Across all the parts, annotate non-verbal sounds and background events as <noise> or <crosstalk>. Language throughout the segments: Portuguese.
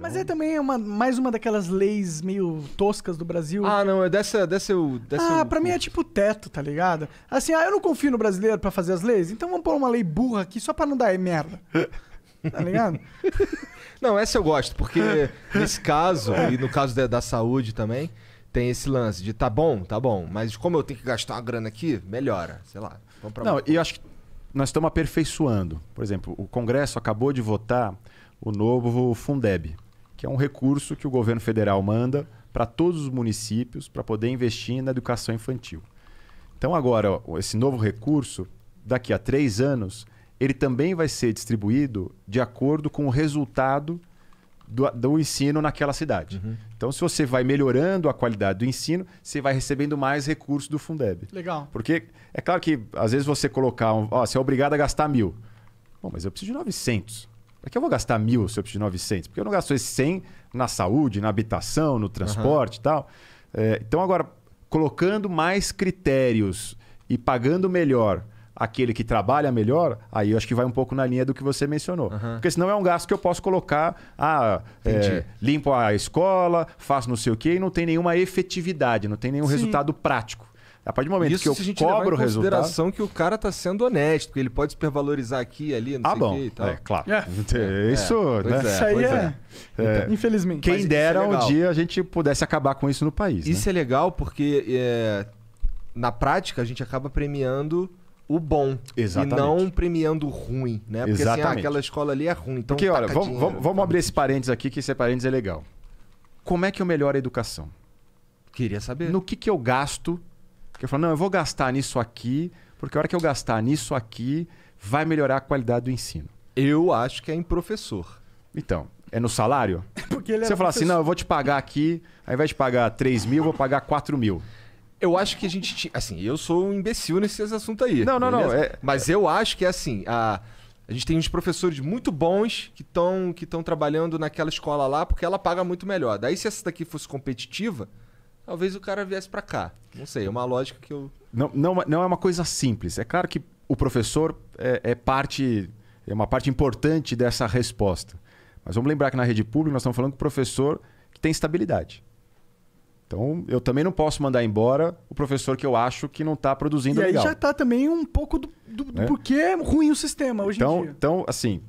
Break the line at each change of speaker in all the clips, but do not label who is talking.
Então... Mas é também uma, mais uma daquelas leis meio toscas do Brasil. Ah, não, é dessa, dessa eu. Dessa ah, eu... pra mim é tipo teto, tá ligado? Assim, ah, eu não confio no brasileiro para fazer as leis, então vamos pôr uma lei burra aqui só pra não dar merda. <laughs> Tá ligado?
não, essa eu gosto, porque nesse caso, e no caso da, da saúde também, tem esse lance de tá bom, tá bom, mas como eu tenho que gastar uma grana aqui, melhora, sei lá. Vamos pra não, e eu acho que nós estamos aperfeiçoando. Por exemplo, o Congresso acabou de votar o novo Fundeb que é um recurso que o governo federal manda para todos os municípios para poder investir na educação infantil. Então, agora, esse novo recurso, daqui a três anos, ele também vai ser distribuído de acordo com o resultado do, do, ensino naquela cidade. Uhum. Então, se você vai melhorando a qualidade do ensino, você vai recebendo mais recursos do Fundeb. Legal. Porque é claro que, às vezes, você colocar. Um, ó, você é obrigado a gastar mil. Bom, mas eu preciso de 900. Para é que eu vou gastar mil se eu preciso de 900? Porque eu não gasto esses 100 na saúde, na habitação, no transporte e tal. É, então, agora, colocando mais critérios e pagando melhor aquele que trabalha melhor, aí eu acho que vai um pouco na linha do que você mencionou. Uhum. Porque senão é um gasto que eu posso colocar, ah, é, limpo a escola, faço não sei o quê, e não tem nenhuma efetividade, não tem nenhum Sim. resultado prático. A partir do momento Isso, que eu se a gente cobro o resultado. consideração que o cara tá sendo honesto, porque ele pode supervalorizar aqui ali, não ah, sei bom. Que e tal. É, claro. É. é. Isso, é. né? É, isso aí é. é. é. Infelizmente. Quem Mas dera um dia a gente pudesse acabar com isso no país. Isso né? é legal porque na prática a gente acaba premiando o bom Exatamente. e não premiando o ruim, né? Porque Exatamente. assim, ah, aquela escola ali é ruim. Então Porque, olha, vamos, vamos, vamos abrir esse parênteses aqui, que esse parênteses é legal. Como é que eu melhoro a educação? Queria saber. No que, que eu gasto porque eu falo, não, eu vou gastar nisso aqui, porque a hora que eu gastar nisso aqui, vai melhorar a qualidade do ensino. Eu acho que é em professor. Então, é no salário? <laughs> É porque ele Você é fala assim, não, eu vou te pagar aqui, ao invés de pagar 3 mil, eu vou pagar 4 mil. Eu acho que a gente. Assim, eu sou um imbecil nesses assuntos aí. Não, não, não. É... Mas eu acho que é assim. A, a gente tem uns professores muito bons que estão que trabalhando naquela escola lá porque ela paga muito melhor. Daí, se essa daqui fosse competitiva, talvez o cara viesse para cá. Não sei, é uma lógica que eu. Não, não, não é uma coisa simples. É claro que o professor é, é parte, é uma parte importante dessa resposta. Mas vamos lembrar que na rede pública nós estamos falando com o professor que tem estabilidade. Então, eu também não posso mandar embora o professor que eu acho que não está produzindo e legal. E aí já
está também um pouco do, do, né? do, porquê é ruim o sistema hoje
então, em dia. Então, assim,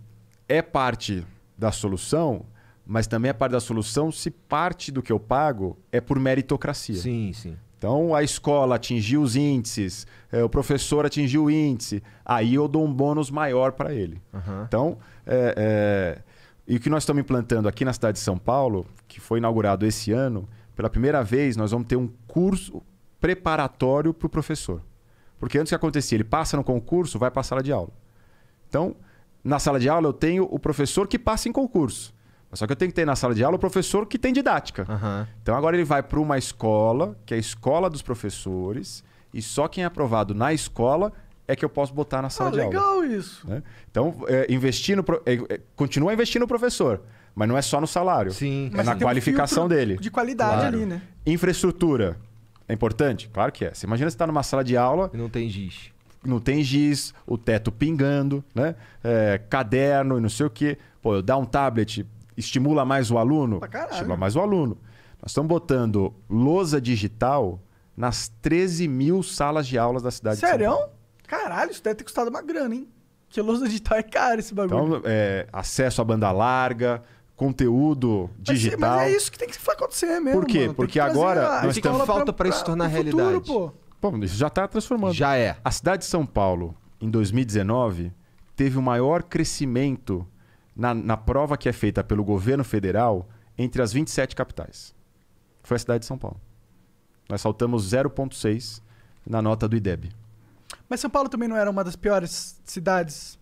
é parte da solução mas também a parte da solução se parte do que eu pago é por meritocracia. Sim, sim. Então a escola atingiu os índices, é, o professor atingiu o índice, aí eu dou um bônus maior para ele. Uhum. Então, é, é... e o que nós estamos implantando aqui na cidade de São Paulo, que foi inaugurado esse ano, pela primeira vez nós vamos ter um curso preparatório para o professor. Porque antes que acontecia, ele passa no concurso, vai para a sala de aula. Então, na sala de aula eu tenho o professor que passa em concurso. Só que eu tenho que ter na sala de aula o professor que tem didática. Uhum. Então agora ele vai para uma escola, que é a escola dos professores, e só quem é aprovado na escola é que eu posso botar na sala ah, de legal aula. legal isso. Né? Então, é, investir no, pro... É, é, continua investindo no professor, mas não é só no salário. Sim. É mas na qualificação um dele. De qualidade claro. ali, né? Infraestrutura. É importante? Claro que é. Você imagina você estar tá numa sala de aula. E não tem giz. Não tem giz, o teto pingando, né? É, caderno e não sei o quê. Pô, eu dar um tablet estimula mais o aluno? Pra estimula mais o aluno. Nós estamos botando lousa digital nas 13 mil salas de aulas da cidade Sério? de
São Paulo. Caralho, isso deve ter custado uma grana, hein? Que lousa digital é cara esse bagulho.
Então, é, acesso à banda larga, conteúdo digital. Mas, mas, é
isso que tem que acontecer mesmo. Por quê? Mano. Porque agora. Nós que falta para isso se tornar realidade? Futuro,
pô. isso já está transformando. Já é. A cidade de São Paulo, em 2019, teve o maior crescimento na, na prova que é feita pelo governo federal entre as 27 capitais. Foi a cidade de São Paulo. Nós saltamos 0,6 na nota do IDEB.
Mas São Paulo também não era uma das piores cidades?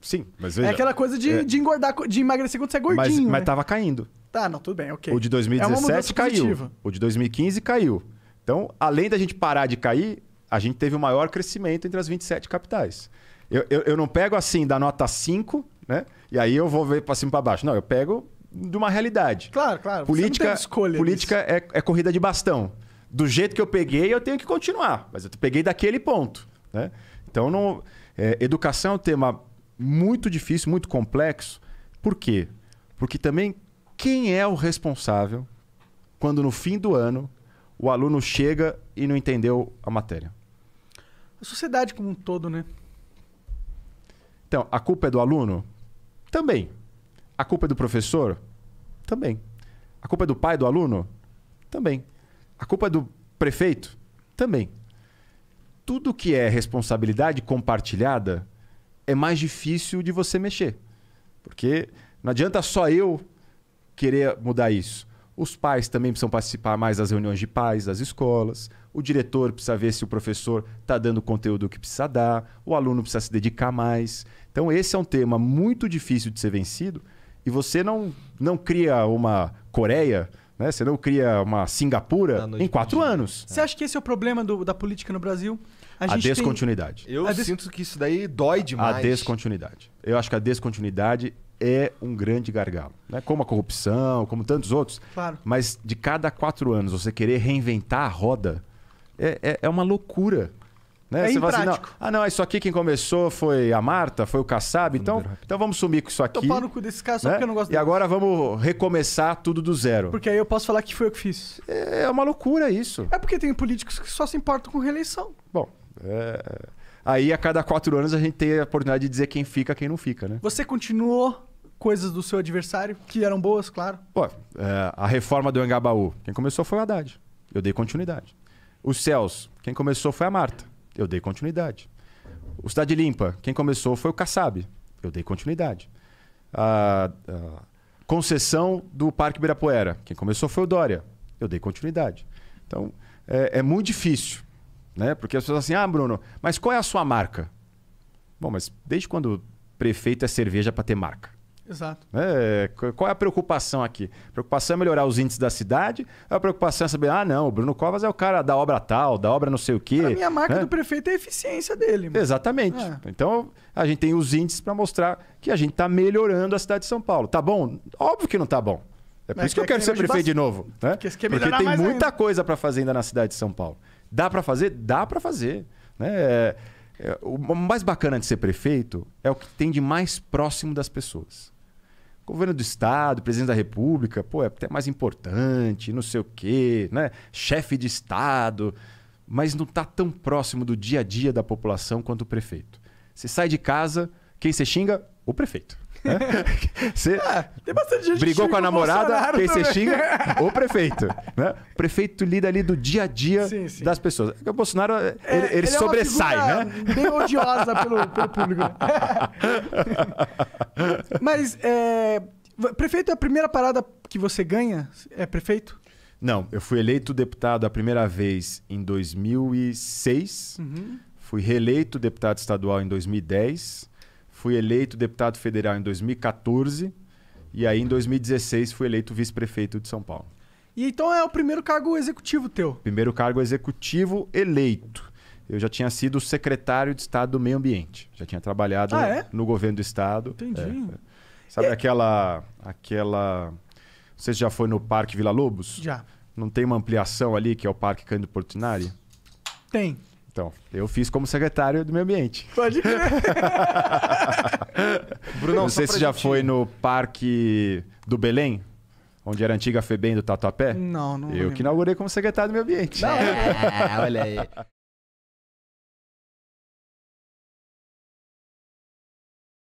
Sim, mas é veja, É aquela coisa de, é... de engordar, de emagrecer quando você é gordinho. Mas, estava né? caindo. Tá, não, tudo bem, ok. O de 2017 é caiu. Positiva.
O de 2015 caiu. Então, além da gente parar de cair, a gente teve o maior crescimento entre as 27 capitais. Eu, eu, eu não pego assim da nota 5 né? E aí eu vou ver para cima para baixo. Não, eu pego de uma realidade.
Claro, claro. Política, política
é, é, corrida de bastão. Do jeito que eu peguei, eu tenho que continuar. Mas eu peguei daquele ponto. Né? Então, não, é, educação é um tema muito difícil, muito complexo. Por quê? Porque também quem é o responsável quando no fim do ano o aluno chega e não entendeu a matéria?
A sociedade como um todo, né?
Então, a culpa é do aluno? Também. A culpa é do professor? Também. A culpa é do pai do aluno? Também. A culpa é do prefeito? Também. Tudo que é responsabilidade compartilhada é mais difícil de você mexer. Porque não adianta só eu querer mudar isso. Os pais também precisam participar mais das reuniões de pais, das escolas o diretor precisa ver se o professor está dando o conteúdo que precisa dar, o aluno precisa se dedicar mais. Então, esse é um tema muito difícil de ser vencido e você não, não cria uma Coreia. Né? Você não cria uma Singapura em quatro anos.
Você acha que esse é o problema do, da política no Brasil? A, a descontinuidade. Tem... Eu a des... sinto que isso daí dói demais. A descontinuidade.
Eu acho que a descontinuidade é um grande gargalo. Né? Como a corrupção, como tantos outros. Claro. Mas de cada quatro anos você querer reinventar a roda é, é, é uma loucura. Né? É você imprático. assim, não, ah, não, isso aqui quem começou foi a Marta, foi o Kassab, então, então vamos sumir com isso então aqui. Topar no cu
desse cara só né? porque eu não
gosto E agora vamos recomeçar tudo do zero.
Porque aí eu posso falar que foi eu que fiz. É, é uma loucura isso. É porque tem políticos que só se importam com reeleição.
Bom, é... aí a cada quatro anos a gente tem a oportunidade de dizer quem fica quem não fica, né?
Você continuou coisas do seu adversário, que eram boas, claro.
Pô, é, a reforma do Engabaú, quem começou foi o Haddad. Eu dei continuidade. Os Céus, quem começou foi a Marta. Eu dei continuidade. O Cidade Limpa, quem começou foi o Kassab. Eu dei continuidade. A, a concessão do Parque Ibirapuera, quem começou foi o Dória. Eu dei continuidade. Então, é, é muito difícil. Né? Porque as pessoas assim, ah, Bruno, mas qual é a sua marca? Bom, mas desde quando prefeito é cerveja para ter marca? Exato. É, qual é a preocupação aqui? A preocupação é melhorar os índices da cidade? A preocupação é saber, ah, não, o Bruno Covas é o cara da obra tal, da obra não sei o quê. A minha marca né? do
prefeito é a eficiência dele. Mano. Exatamente. É.
Então, a gente tem os índices para mostrar que a gente está melhorando a cidade de São Paulo. Tá bom? Óbvio que não tá bom. É por Mas é, isso que, é que eu quero ser prefeito é de novo. Né? Porque, Porque tem muita ainda. coisa para fazer ainda na cidade de São Paulo. Dá para fazer? Dá para fazer. Né? É... o mais bacana de ser prefeito é o que tem de mais próximo das pessoas governo do estado, presidente da república, pô, é até mais importante, não sei o quê, né? Chefe de estado, mas não está tão próximo do dia a dia da população quanto o prefeito. Você sai de casa, quem você xinga? O prefeito.
Você <laughs> ah, tem bastante gente brigou com a namorada, quem você xinga?
<laughs> O prefeito. Né? O prefeito lida ali do dia a dia sim, sim. das pessoas. É o
Bolsonaro, é, ele, ele, ele, é sobressai, é né? Bem odiosa pelo, <laughs> pelo público. Mas, é, prefeito é a primeira parada que você ganha? É prefeito?
Não, eu fui eleito deputado a primeira vez em 2006. Uhum. Fui reeleito deputado estadual em 2010 fui eleito deputado federal em 2014 e aí em 2016 fui eleito vice-prefeito de São Paulo.
E então é o primeiro cargo executivo teu?
Primeiro cargo executivo eleito. Eu já tinha sido secretário de Estado do Meio Ambiente. Já tinha trabalhado ah, é? no governo do estado. Entendi. É. é. Sabe é aquela aquela você já foi no Parque Vila Lobos? Já. Não tem uma ampliação ali que é o Parque Cândido Portinari? Tem. Então, eu fiz como secretário do meio ambiente.
Pode crer. <laughs>
Bruno, não sei se já foi no Parque do Belém, onde era a antiga FEBEM do Tatuapé. Não, não. Eu que inaugurei como secretário do meio ambiente. Não. É, <laughs> é olha aí.